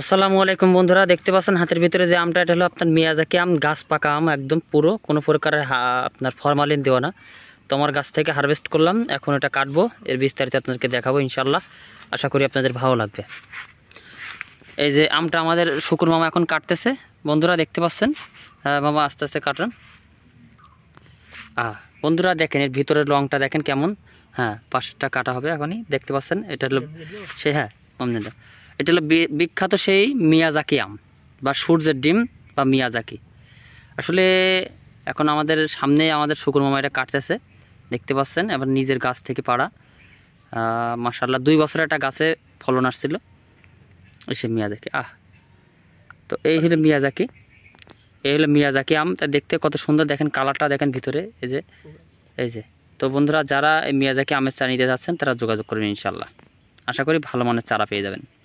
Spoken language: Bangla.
আসসালামু আলাইকুম বন্ধুরা দেখতে পাচ্ছেন হাতের ভিতরে যে আমটা এটা হলো আপনার মেয়াজাকে আম গাছ পাকা আম একদম পুরো কোনো প্রকারের আপনার ফরমালিন দেওয়া না তো আমার গাছ থেকে হারভেস্ট করলাম এখন এটা কাটবো এর বিস্তারিত আপনাদেরকে দেখাবো ইনশাল্লাহ আশা করি আপনাদের ভালো লাগবে এই যে আমটা আমাদের শুকুর মামা এখন কাটতেছে বন্ধুরা দেখতে পাচ্ছেন হ্যাঁ মামা আস্তে আস্তে কাটান আহ বন্ধুরা দেখেন এর ভিতরের লংটা দেখেন কেমন হ্যাঁ পাশেরটা কাটা হবে এখনই দেখতে পাচ্ছেন এটা হলো সে হ্যাঁ অমনেটা এটা হলো বিখ্যাত সেই মিয়াজাকি আম বা সূর্যের ডিম বা মিয়াজাকি আসলে এখন আমাদের সামনে আমাদের শুকুর মামা এটা কাটতেছে দেখতে পাচ্ছেন এবার নিজের গাছ থেকে পাড়া মাসাল্লাহ দুই বছর একটা গাছে ফলন আসছিল সে মিয়াজাকি আহ তো এই হলো মিয়াজাকি এই হলো মিয়াজাকি আম তা দেখতে কত সুন্দর দেখেন কালারটা দেখেন ভিতরে এই যে এই যে তো বন্ধুরা যারা এই মিয়াজাকি আমের চা নিতে যাচ্ছেন তারা যোগাযোগ করবেন ইনশাল্লাহ আশা করি ভালো মানের চারা পেয়ে যাবেন